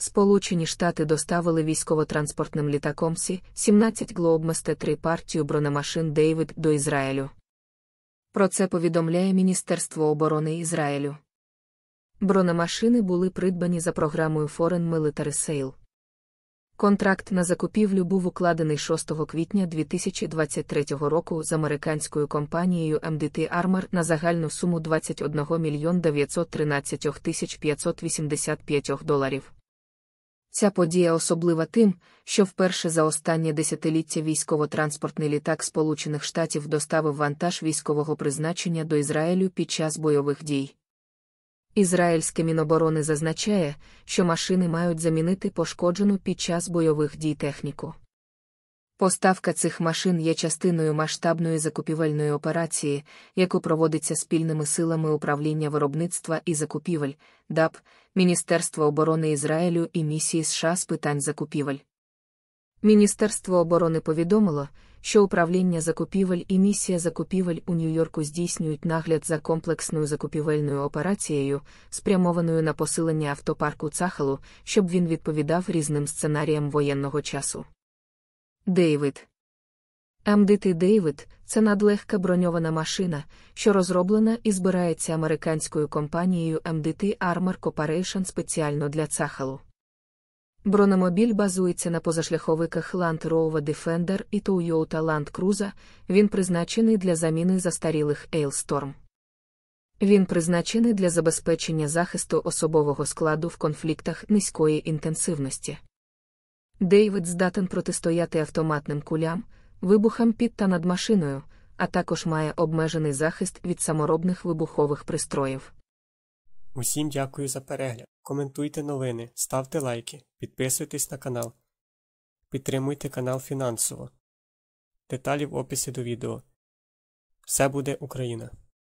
Сполучені Штати доставили військово-транспортним літаком Сі 17 Глообместе 3 партію бронемашин Дейвід до Ізраїлю. Про це повідомляє Міністерство оборони Ізраїлю. Бронемашини були придбані за програмою Foreign Military Sale. Контракт на закупівлю був укладений 6 квітня 2023 року з американською компанією MDT Armor на загальну суму 21 мільйон 913 тисяч 585 доларів. Ця подія особлива тим, що вперше за останнє десятиліття військово-транспортний літак Сполучених Штатів доставив вантаж військового призначення до Ізраїлю під час бойових дій. Ізраїльське Міноборони зазначає, що машини мають замінити пошкоджену під час бойових дій техніку. Поставка цих машин є частиною масштабної закупівельної операції, яку проводиться спільними силами управління виробництва і закупівель, ДАП, Міністерства оборони Ізраїлю і місії США з питань закупівель. Міністерство оборони повідомило, що управління закупівель і місія закупівель у Нью-Йорку здійснюють нагляд за комплексною закупівельною операцією, спрямованою на посилення автопарку Цахалу, щоб він відповідав різним сценаріям воєнного часу. Дейвид. МДТ Дейвид це надлегка броньована машина, що розроблена і збирається американською компанією МДТ Armor Corporation спеціально для цахалу. Бронемобіль базується на позашляховиках Land Rover Defender і Toyota Land Cruiser, Він призначений для заміни застарілих Ailstorm. Він призначений для забезпечення захисту особового складу в конфліктах низької інтенсивності. Дейвид здатен протистояти автоматним кулям, вибухам під та над машиною, а також має обмежений захист від саморобних вибухових пристроїв. Усім дякую за перегляд. Коментуйте новини, ставте лайки, підписуйтесь на канал. Підтримуйте канал фінансово. Деталі в описі до відео. Все буде Україна!